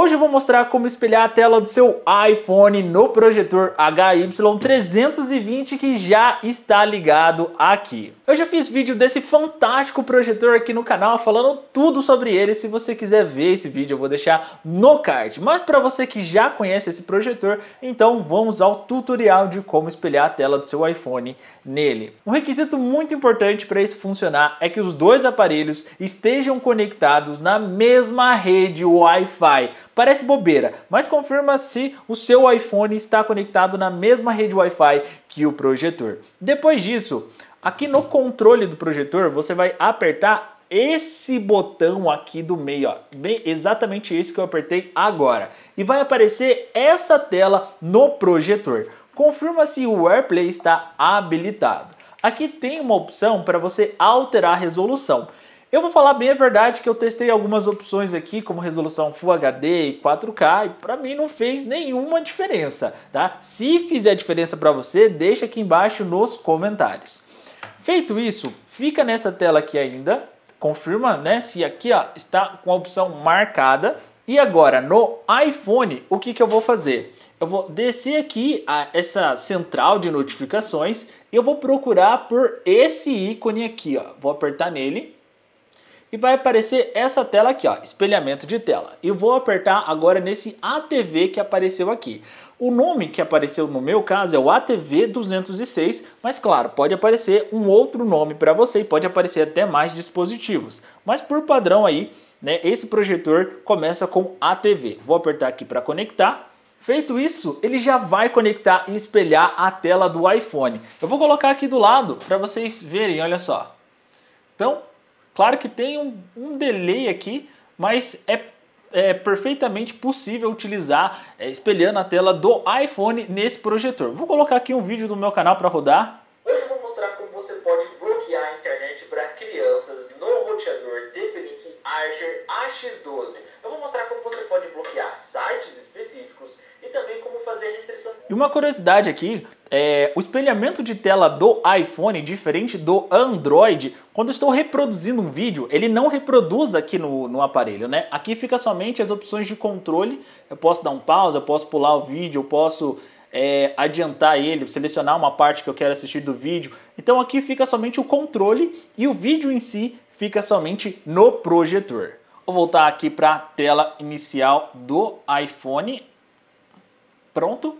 Hoje eu vou mostrar como espelhar a tela do seu iPhone no projetor HY320 que já está ligado aqui. Eu já fiz vídeo desse fantástico projetor aqui no canal falando tudo sobre ele. Se você quiser ver esse vídeo eu vou deixar no card. Mas para você que já conhece esse projetor, então vamos ao tutorial de como espelhar a tela do seu iPhone nele. Um requisito muito importante para isso funcionar é que os dois aparelhos estejam conectados na mesma rede Wi-Fi Parece bobeira, mas confirma se o seu iPhone está conectado na mesma rede Wi-Fi que o projetor. Depois disso, aqui no controle do projetor, você vai apertar esse botão aqui do meio, ó, bem exatamente esse que eu apertei agora. E vai aparecer essa tela no projetor. Confirma se o AirPlay está habilitado. Aqui tem uma opção para você alterar a resolução. Eu vou falar bem a verdade que eu testei algumas opções aqui, como resolução Full HD e 4K, e para mim não fez nenhuma diferença, tá? Se fizer diferença para você, deixa aqui embaixo nos comentários. Feito isso, fica nessa tela aqui ainda, confirma, né, se aqui, ó, está com a opção marcada. E agora, no iPhone, o que que eu vou fazer? Eu vou descer aqui a essa central de notificações e eu vou procurar por esse ícone aqui, ó. Vou apertar nele e vai aparecer essa tela aqui, ó, espelhamento de tela. E vou apertar agora nesse ATV que apareceu aqui. O nome que apareceu no meu caso é o ATV 206, mas claro, pode aparecer um outro nome para você e pode aparecer até mais dispositivos. Mas por padrão aí, né, esse projetor começa com ATV. Vou apertar aqui para conectar. Feito isso, ele já vai conectar e espelhar a tela do iPhone. Eu vou colocar aqui do lado para vocês verem, olha só. Então, Claro que tem um, um delay aqui, mas é é perfeitamente possível utilizar é, espelhando a tela do iPhone nesse projetor. Vou colocar aqui um vídeo do meu canal para rodar. Hoje eu vou mostrar como você pode bloquear a internet para crianças no roteador TP-Link Archer AX12. Eu vou mostrar como você pode bloquear sites específicos e também como fazer restrição. E uma curiosidade aqui, é, o espelhamento de tela do iPhone, diferente do Android, quando estou reproduzindo um vídeo, ele não reproduz aqui no, no aparelho, né? Aqui fica somente as opções de controle. Eu posso dar um pause, eu posso pular o vídeo, eu posso é, adiantar ele, selecionar uma parte que eu quero assistir do vídeo. Então aqui fica somente o controle e o vídeo em si fica somente no projetor. Vou voltar aqui para a tela inicial do iPhone. Pronto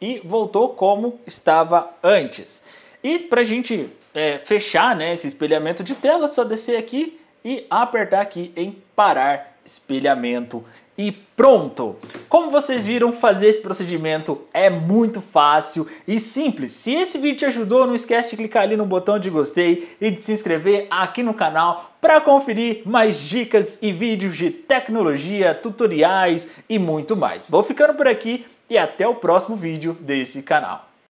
e voltou como estava antes. E para a gente é, fechar né, esse espelhamento de tela, só descer aqui e apertar aqui em parar espelhamento e pronto! Como vocês viram, fazer esse procedimento é muito fácil e simples. Se esse vídeo te ajudou, não esquece de clicar ali no botão de gostei e de se inscrever aqui no canal para conferir mais dicas e vídeos de tecnologia, tutoriais e muito mais. Vou ficando por aqui, e até o próximo vídeo desse canal.